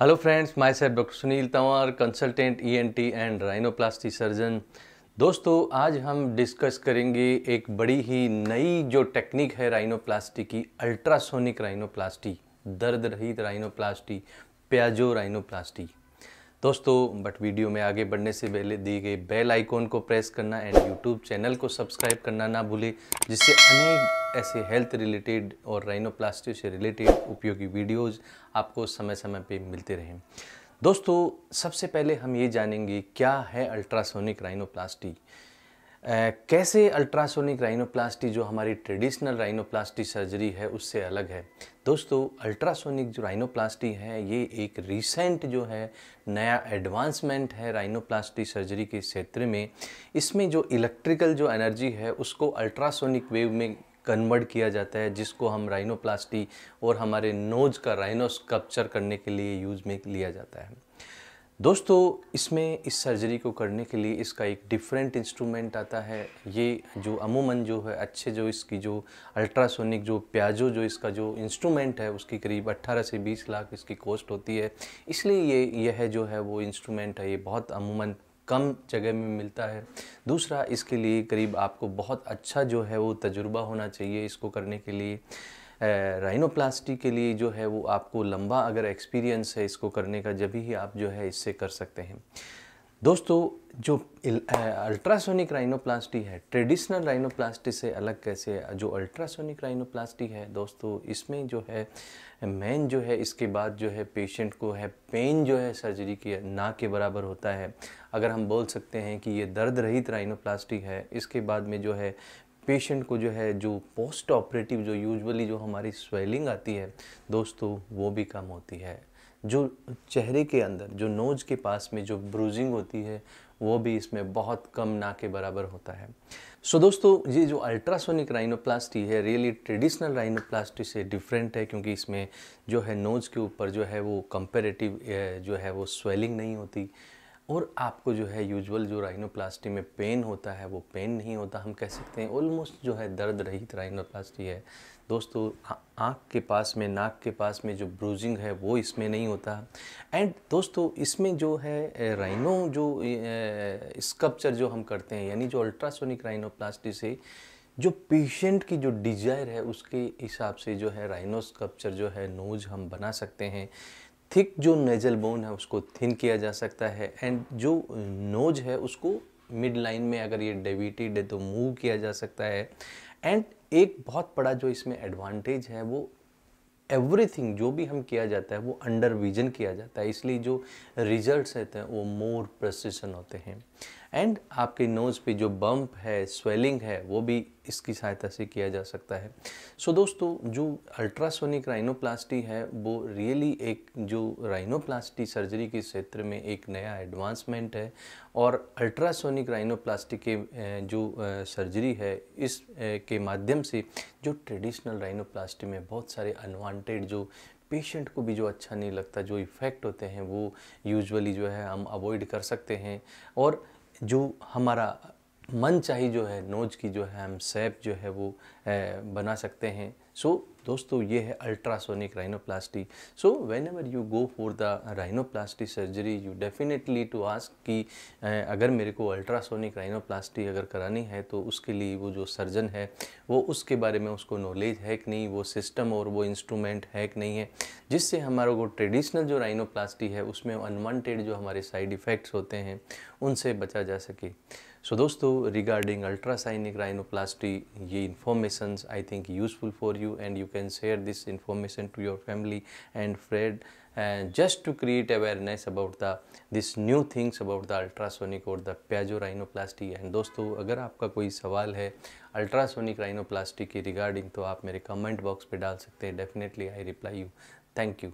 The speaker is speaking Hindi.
hello friends myself doctor Sunil Tanwar consultant ENT and rhinoplasty surgeon दोस्तों आज हम डिस्कस करेंगे एक बड़ी ही नई जो टेक्निक है राइनोप्लास्टी की अल्ट्रासोनिक राइनोप्लास्टी दर्द रहित राइनोप्लास्टी प्याजो राइनोप्लास्टी दोस्तों बट वीडियो में आगे बढ़ने से पहले दी गई बेल आइकॉन को प्रेस करना एंड यूट्यूब चैनल को सब्सक्राइब करना ना भूलें जिससे अनेक ऐसे हेल्थ रिलेटेड और राइनोप्लास्टी से रिलेटेड उपयोगी वीडियोस आपको समय समय पे मिलते रहें दोस्तों सबसे पहले हम ये जानेंगे क्या है अल्ट्रासोनिक राइनोप्लास्टी कैसे अल्ट्रासोनिक राइनोप्लास्टी जो हमारी ट्रेडिशनल राइनोप्लास्टी सर्जरी है उससे अलग है दोस्तों अल्ट्रासोनिक जो राइनोप्लास्टी है ये एक रिसेंट जो है नया एडवांसमेंट है राइनोप्लास्टी सर्जरी के क्षेत्र में इसमें जो इलेक्ट्रिकल जो एनर्जी है उसको अल्ट्रासोनिक वेव में कन्वर्ट किया जाता है जिसको हम राइनोप्लास्टी और हमारे नोज का राइनोस्कप्चर करने के लिए यूज में लिया जाता है दोस्तों इसमें इस सर्जरी को करने के लिए इसका एक डिफरेंट इंस्ट्रूमेंट आता है ये जो अमूमन जो है अच्छे जो इसकी जो अल्ट्रासोनिक जो प्याजो जो इसका जो इंस्ट्रूमेंट है उसकी करीब 18 से 20 लाख इसकी कॉस्ट होती है इसलिए ये यह जो है वो इंस्ट्रूमेंट है ये बहुत अमूमन कम जगह में मिलता है दूसरा इसके लिए करीब आपको बहुत अच्छा जो है वो तजुर्बा होना चाहिए इसको करने के लिए राइनोप्लास्टी के लिए जो है वो आपको लंबा अगर एक्सपीरियंस है इसको करने का जब ही आप जो है इससे कर सकते हैं दोस्तों जो अल्ट्रासोनिक राइनोप्लास्टी है ट्रेडिशनल राइनोप्लास्टी से अलग कैसे जो अल्ट्रासोनिक राइनोप्लास्टी है दोस्तों इसमें जो है मेन जो है इसके बाद जो है पेशेंट को है पेन जो है सर्जरी के ना के बराबर होता है अगर हम बोल सकते हैं कि ये दर्द रहित राइनोप्लास्टी है इसके बाद में जो है पेशेंट को जो है जो पोस्ट ऑपरेटिव जो यूजुअली जो हमारी स्वेलिंग आती है दोस्तों वो भी कम होती है जो चेहरे के अंदर जो नोज के पास में जो ब्रूजिंग होती है वो भी इसमें बहुत कम ना के बराबर होता है सो so, दोस्तों ये जो अल्ट्रासोनिक राइनोप्लास्टी है रियली ट्रेडिशनल राइनोप्लास्टी से डिफरेंट है क्योंकि इसमें जो है नोज़ के ऊपर जो है वो कंपेरेटिव जो है वो स्वेलिंग नहीं होती और आपको जो है यूजुअल जो राइनोप्लास्टी में पेन होता है वो पेन नहीं होता हम कह सकते हैं ऑलमोस्ट जो है दर्द रहित राइनोप्लास्टी है दोस्तों आँख के पास में नाक के पास में जो ब्रूजिंग है वो इसमें नहीं होता एंड दोस्तों इसमें जो है राइनो जो स्कप्चर जो हम करते हैं यानी जो अल्ट्रासोनिक राइनोप्लास्टी से जो पेशेंट की जो डिजायर है उसके हिसाब से जो है राइनोस्कप्चर जो है नोज हम बना सकते हैं थिक जो नेजल बोन है उसको थिन किया जा सकता है एंड जो नोज है उसको मिड लाइन में अगर ये डेविटेड है तो मूव किया जा सकता है एंड एक बहुत बड़ा जो इसमें एडवांटेज है वो एवरीथिंग जो भी हम किया जाता है वो अंडर विजन किया जाता है इसलिए जो रिजल्ट्स रहते हैं वो मोर प्रसिशन होते हैं एंड आपके नोज़ पे जो बम्प है स्वेलिंग है वो भी इसकी सहायता से किया जा सकता है सो so, दोस्तों जो अल्ट्रासोनिक राइनोप्लास्टी है वो रियली एक जो राइनोप्लास्टी सर्जरी के क्षेत्र में एक नया एडवांसमेंट है और अल्ट्रासोनिक राइनोप्लास्टी के जो सर्जरी है इस के माध्यम से जो ट्रेडिशनल राइनोप्लास्टी में बहुत सारे अनवांटेड जो पेशेंट को भी जो अच्छा नहीं लगता जो इफ़ेक्ट होते हैं वो यूजुअली जो है हम अवॉइड कर सकते हैं और जो हमारा मन चाहिए जो है नोज की जो है हम सेप जो है वो बना सकते हैं सो दोस्तों ये है ultrasonic rhinoplasty so whenever you go for the rhinoplasty surgery you definitely to ask कि अगर मेरे को अल्ट्रासोनिक राइनोप्लास्टी अगर करानी है तो उसके लिए वो जो सर्जन है वो उसके बारे में उसको नॉलेज है कि नहीं वो सिस्टम और वो इंस्ट्रूमेंट है कि नहीं है जिससे हमारा वो ट्रेडिशनल जो राइनोप्लास्टी है उसमें अनवांटेड जो हमारे साइड इफ़ेक्ट्स होते हैं उनसे बचा जा सके सो दोस्तों रिगार्डिंग अल्ट्रासाइनिक राइनोप्लास्टी ये information I think useful for you you and you can share this information to your family and friend and just to create awareness about the this new things about the ultrasonic or the piezo rhinoplasty and dosto agar aapka koi sawal hai ultrasonic rhinoplasty की regarding to aap mere comment box pe dal sakte hain definitely i reply you thank you